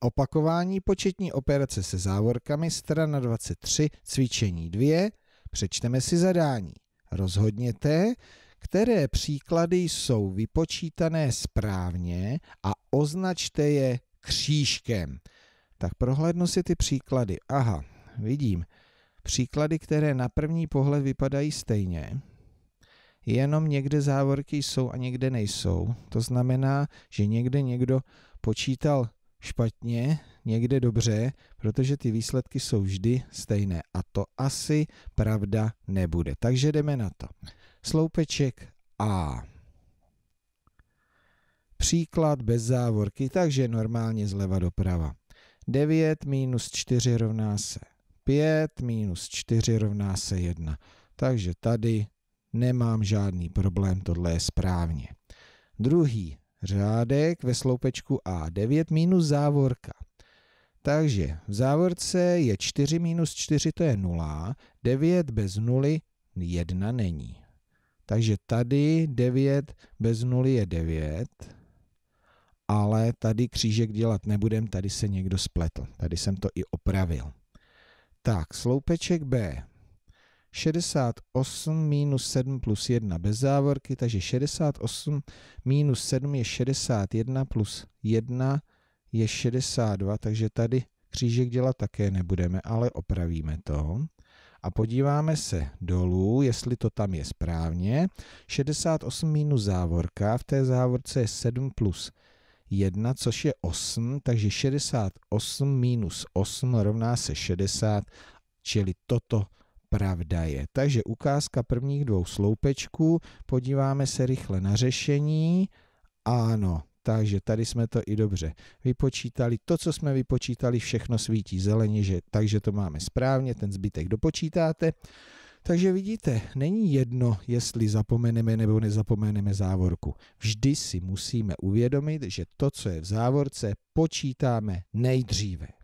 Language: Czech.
Opakování početní operace se závorkami strana 23, cvičení 2. Přečteme si zadání. Rozhodněte, které příklady jsou vypočítané správně a označte je křížkem. Tak prohlédnu si ty příklady. Aha, vidím. Příklady, které na první pohled vypadají stejně, jenom někde závorky jsou a někde nejsou. To znamená, že někde někdo počítal špatně, někde dobře, protože ty výsledky jsou vždy stejné a to asi pravda nebude. Takže jdeme na to. Sloupeček A. Příklad bez závorky, takže normálně zleva doprava. 9 minus 4 rovná se 5, minus 4 rovná se 1. Takže tady nemám žádný problém, tohle je správně. Druhý řádek ve sloupečku A9 minus závorka. Takže v závorce je 4 minus 4, to je 0, 9 bez 0, 1 není. Takže tady 9 bez 0 je 9, ale tady křížek dělat nebudem, tady se někdo spletl. Tady jsem to i opravil. Tak, sloupeček B 68 minus 7 plus 1 bez závorky, takže 68 minus 7 je 61 plus 1 je 62, takže tady křížek dělat také nebudeme, ale opravíme to. A podíváme se dolů, jestli to tam je správně. 68 minus závorka, v té závorce je 7 plus 1, což je 8, takže 68 minus 8 rovná se 60, čili toto pravda je. Takže ukázka prvních dvou sloupečků, podíváme se rychle na řešení. Ano, takže tady jsme to i dobře vypočítali. To, co jsme vypočítali, všechno svítí zeleně, že, takže to máme správně, ten zbytek dopočítáte. Takže vidíte, není jedno, jestli zapomeneme nebo nezapomeneme závorku. Vždy si musíme uvědomit, že to, co je v závorce, počítáme nejdříve.